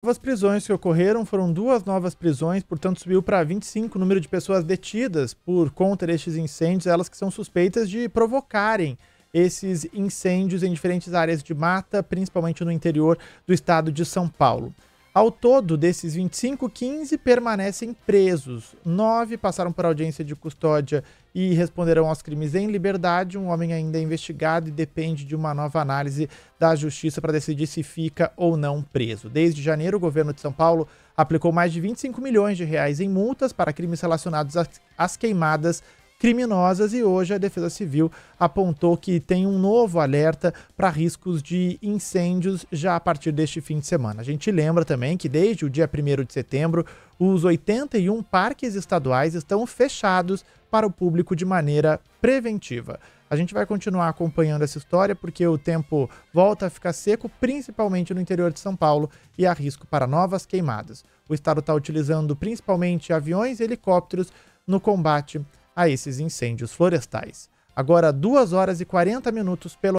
novas prisões que ocorreram foram duas novas prisões, portanto subiu para 25 o número de pessoas detidas por conta destes incêndios, elas que são suspeitas de provocarem esses incêndios em diferentes áreas de mata, principalmente no interior do estado de São Paulo. Ao todo, desses 25, 15 permanecem presos. Nove passaram por audiência de custódia e responderão aos crimes em liberdade. Um homem ainda é investigado e depende de uma nova análise da justiça para decidir se fica ou não preso. Desde janeiro, o governo de São Paulo aplicou mais de 25 milhões de reais em multas para crimes relacionados às queimadas criminosas e hoje a Defesa Civil apontou que tem um novo alerta para riscos de incêndios já a partir deste fim de semana. A gente lembra também que desde o dia 1 de setembro, os 81 parques estaduais estão fechados para o público de maneira preventiva. A gente vai continuar acompanhando essa história porque o tempo volta a ficar seco, principalmente no interior de São Paulo, e há risco para novas queimadas. O estado está utilizando principalmente aviões e helicópteros no combate a esses incêndios florestais. Agora, 2 horas e 40 minutos pelo